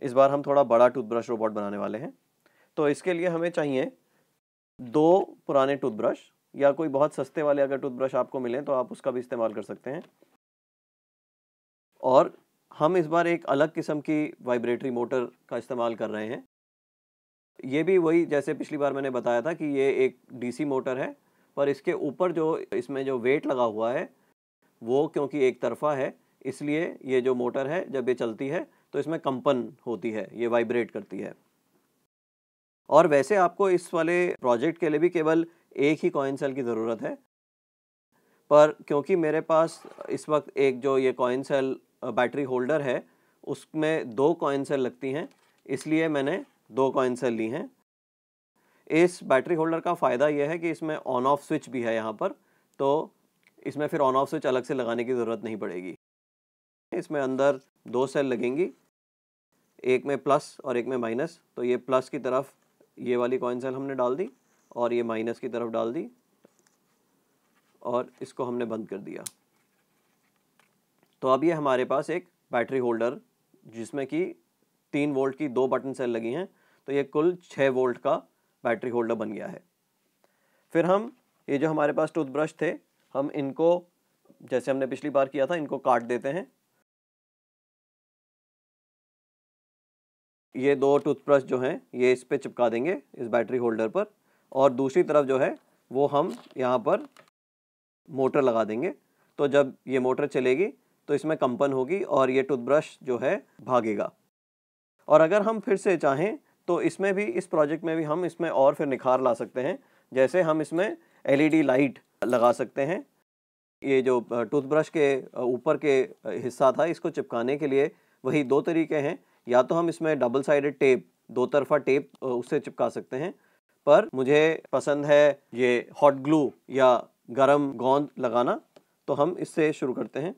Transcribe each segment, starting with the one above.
इस बार हम थोड़ा बड़ा टूथब्रश रोबोट बनाने वाले हैं तो इसके लिए हमें चाहिए दो पुराने टूथब्रश या कोई बहुत सस्ते वाले अगर टूथब्रश आपको मिले तो आप उसका भी इस्तेमाल कर सकते हैं और हम इस बार एक अलग किस्म की वाइब्रेटरी मोटर का इस्तेमाल कर रहे हैं ये भी वही जैसे पिछली बार मैंने बताया था कि ये एक डीसी मोटर है पर इसके ऊपर जो इसमें जो वेट लगा हुआ है वो क्योंकि एक तरफा है इसलिए ये जो मोटर है जब ये चलती है तो इसमें कंपन होती है ये वाइब्रेट करती है और वैसे आपको इस वाले प्रोजेक्ट के लिए भी केवल एक ही कॉइन सेल की ज़रूरत है पर क्योंकि मेरे पास इस वक्त एक जो ये कॉइन सेल बैटरी होल्डर है उसमें दो कॉइन सेल लगती हैं इसलिए मैंने दो कॉइन सेल ली हैं इस बैटरी होल्डर का फ़ायदा यह है कि इसमें ऑन ऑफ स्विच भी है यहाँ पर तो इसमें फिर ऑन ऑफ स्विच अलग से लगाने की ज़रूरत नहीं पड़ेगी इसमें अंदर दो सेल लगेंगी एक में प्लस और एक में माइनस तो ये प्लस की तरफ ये वाली कॉइन सेल हमने डाल दी और ये माइनस की तरफ डाल दी और इसको हमने बंद कर दिया तो अब ये हमारे पास एक बैटरी होल्डर जिसमें कि तीन वोल्ट की दो बटन सेल लगी हैं तो ये कुल छः वोल्ट का बैटरी होल्डर बन गया है फिर हम ये जो हमारे पास टूथब्रश थे हम इनको जैसे हमने पिछली बार किया था इनको काट देते हैं ये दो टूथब्रश जो हैं ये इस पर चिपका देंगे इस बैटरी होल्डर पर और दूसरी तरफ जो है वो हम यहाँ पर मोटर लगा देंगे तो जब ये मोटर चलेगी तो इसमें कंपन होगी और ये टूथब्रश जो है भागेगा और अगर हम फिर से चाहें तो इसमें भी इस प्रोजेक्ट में भी हम इसमें और फिर निखार ला सकते हैं जैसे हम इसमें एलईडी लाइट लगा सकते हैं ये जो टूथब्रश के ऊपर के हिस्सा था इसको चिपकाने के लिए वही दो तरीके हैं या तो हम इसमें डबल साइडेड टेप दो तरफा टेप उससे चिपका सकते हैं पर मुझे पसंद है ये हॉट ग्लू या गरम गोंद लगाना तो हम इससे शुरू करते हैं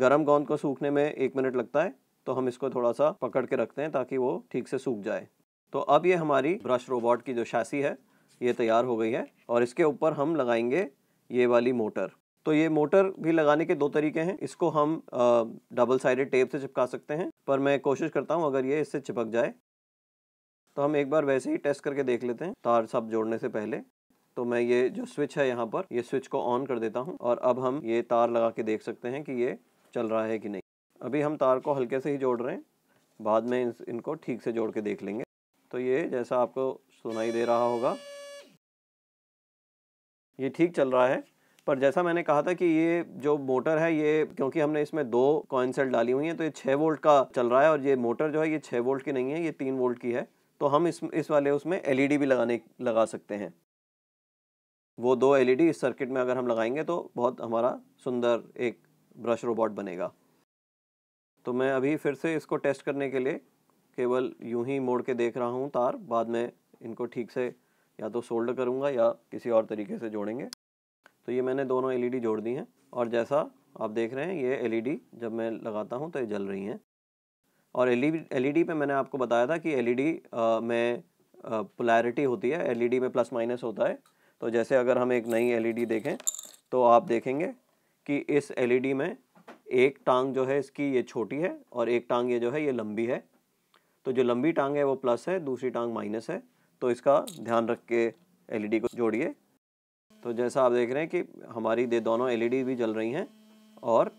गरम गोंद को सूखने में एक मिनट लगता है तो हम इसको थोड़ा सा पकड़ के रखते हैं ताकि वो ठीक से सूख जाए तो अब ये हमारी ब्रश रोबोट की जो शासी है ये तैयार हो गई है और इसके ऊपर हम लगाएंगे ये वाली मोटर तो ये मोटर भी लगाने के दो तरीके हैं इसको हम डबल साइडेड टेप से चिपका सकते हैं पर मैं कोशिश करता हूँ अगर ये इससे चिपक जाए तो हम एक बार वैसे ही टेस्ट करके देख लेते हैं तार सब जोड़ने से पहले तो मैं ये जो स्विच है यहाँ पर ये स्विच को ऑन कर देता हूँ और अब हम ये तार लगा के देख सकते हैं कि ये चल रहा है कि नहीं अभी हम तार को हल्के से ही जोड़ रहे हैं बाद में इन, इनको ठीक से जोड़ के देख लेंगे तो ये जैसा आपको सुनाई दे रहा होगा ये ठीक चल रहा है पर जैसा मैंने कहा था कि ये जो मोटर है ये क्योंकि हमने इसमें दो कॉइन सेल डाली हुई हैं तो ये छः वोल्ट का चल रहा है और ये मोटर जो है ये छः वोल्ट की नहीं है ये तीन वोल्ट की है तो हम इस इस वाले उसमें एलईडी e भी लगाने लगा सकते हैं वो दो एलईडी e इस सर्किट में अगर हम लगाएंगे तो बहुत हमारा सुंदर एक ब्रश रोबोट बनेगा तो मैं अभी फिर से इसको टेस्ट करने के लिए केवल यूं ही मोड़ के देख रहा हूँ तार बाद में इनको ठीक से या तो सोल्ड करूँगा या किसी और तरीके से जोड़ेंगे तो ये मैंने दोनों एलईडी e जोड़ दी हैं और जैसा आप देख रहे हैं ये एलईडी e जब मैं लगाता हूँ तो ये जल रही हैं और एल ई e पे मैंने आपको बताया था कि एल में पोलैरिटी होती है एल में प्लस माइनस होता है तो जैसे अगर हम एक नई एल देखें तो आप देखेंगे कि इस एल में एक टांग जो है इसकी ये छोटी है और एक टांग ये जो है ये लंबी है तो जो लंबी टांग है वो प्लस है दूसरी टांग माइनस है तो इसका ध्यान रख के एलईडी को जोड़िए तो जैसा आप देख रहे हैं कि हमारी ये दोनों एलईडी e भी जल रही हैं और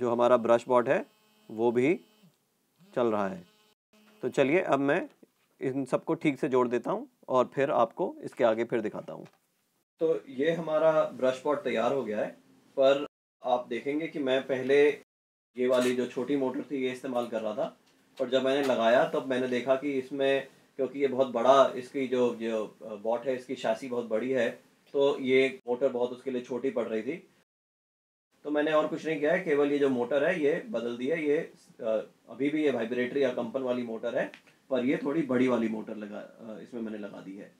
जो हमारा ब्रश बॉट है वो भी चल रहा है तो चलिए अब मैं इन सबको ठीक से जोड़ देता हूँ और फिर आपको इसके आगे फिर दिखाता हूँ तो ये हमारा ब्रश पॉट तैयार हो गया है पर आप देखेंगे कि मैं पहले ये वाली जो छोटी मोटर थी ये इस्तेमाल कर रहा था पर जब मैंने लगाया तब मैंने देखा कि इसमें क्योंकि ये बहुत बड़ा इसकी जो जो बॉट है इसकी शासी बहुत बड़ी है तो ये मोटर बहुत उसके लिए छोटी पड़ रही थी तो मैंने और कुछ नहीं किया है केवल ये जो मोटर है ये बदल दिया है ये अभी भी ये वाइब्रेटरी या कंपन वाली मोटर है पर ये थोड़ी बड़ी वाली मोटर लगा इसमें मैंने लगा दी है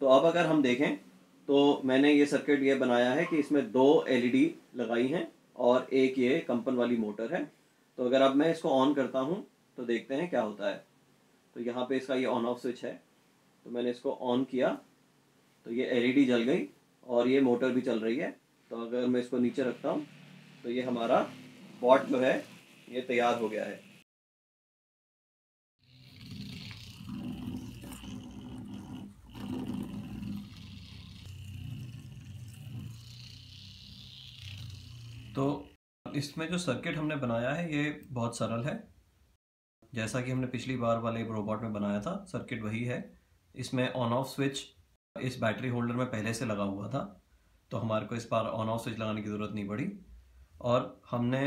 तो अब अगर हम देखें तो मैंने ये सर्किट ये बनाया है कि इसमें दो एलईडी e लगाई हैं और एक ये कंपन वाली मोटर है तो अगर अब मैं इसको ऑन करता हूँ तो देखते हैं क्या होता है तो यहाँ पे इसका ये ऑन ऑफ स्विच है तो मैंने इसको ऑन किया तो ये एलईडी e जल गई और ये मोटर भी चल रही है तो अगर मैं इसको नीचे रखता हूँ तो ये हमारा पॉट जो है ये तैयार हो गया है तो इसमें जो सर्किट हमने बनाया है ये बहुत सरल है जैसा कि हमने पिछली बार वाले रोबोट में बनाया था सर्किट वही है इसमें ऑन ऑफ स्विच इस बैटरी होल्डर में पहले से लगा हुआ था तो हमारे को इस बार ऑन ऑफ स्विच लगाने की ज़रूरत नहीं पड़ी और हमने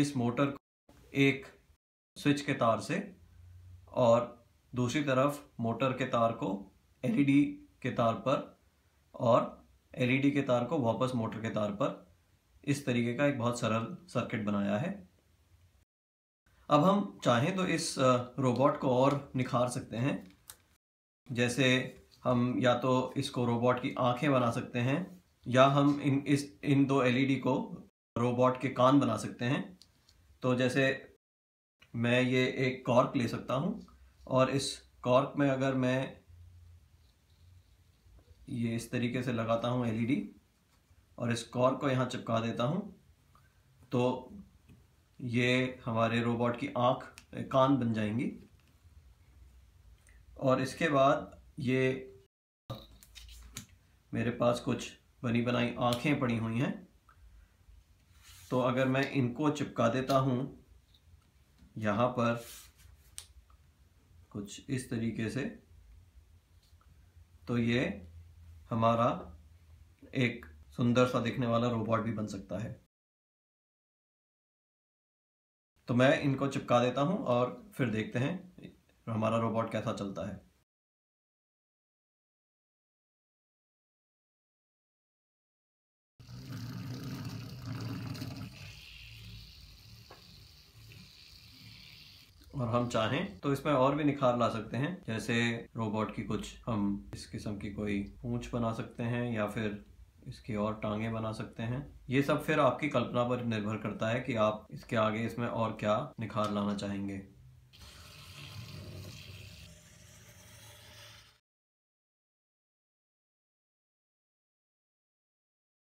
इस मोटर को एक स्विच के तार से और दूसरी तरफ मोटर के तार को एलईडी के तार पर और एलईडी के तार को वापस मोटर के तार पर इस तरीके का एक बहुत सरल सर्किट बनाया है अब हम चाहें तो इस रोबोट को और निखार सकते हैं जैसे हम या तो इसको रोबोट की आंखें बना सकते हैं या हम इन इस इन दो एलईडी e को रोबोट के कान बना सकते हैं तो जैसे मैं ये एक कॉर्क ले सकता हूँ और इस कॉर्क में अगर मैं ये इस तरीके से लगाता हूँ एलईडी e और इस कॉर्क को यहाँ चिपका देता हूँ तो ये हमारे रोबोट की आँख कान बन जाएंगी और इसके बाद ये मेरे पास कुछ बनी बनाई आँखें पड़ी हुई हैं तो अगर मैं इनको चिपका देता हूँ यहाँ पर कुछ इस तरीके से तो ये हमारा एक सुंदर सा दिखने वाला रोबोट भी बन सकता है तो मैं इनको चिपका देता हूँ और फिर देखते हैं हमारा रोबोट कैसा चलता है और हम चाहें तो इसमें और भी निखार ला सकते हैं जैसे रोबोट की कुछ हम इस किस्म की कोई पूंछ बना सकते हैं या फिर इसकी और टांगे बना सकते हैं ये सब फिर आपकी कल्पना पर निर्भर करता है कि आप इसके आगे इसमें और क्या निखार लाना चाहेंगे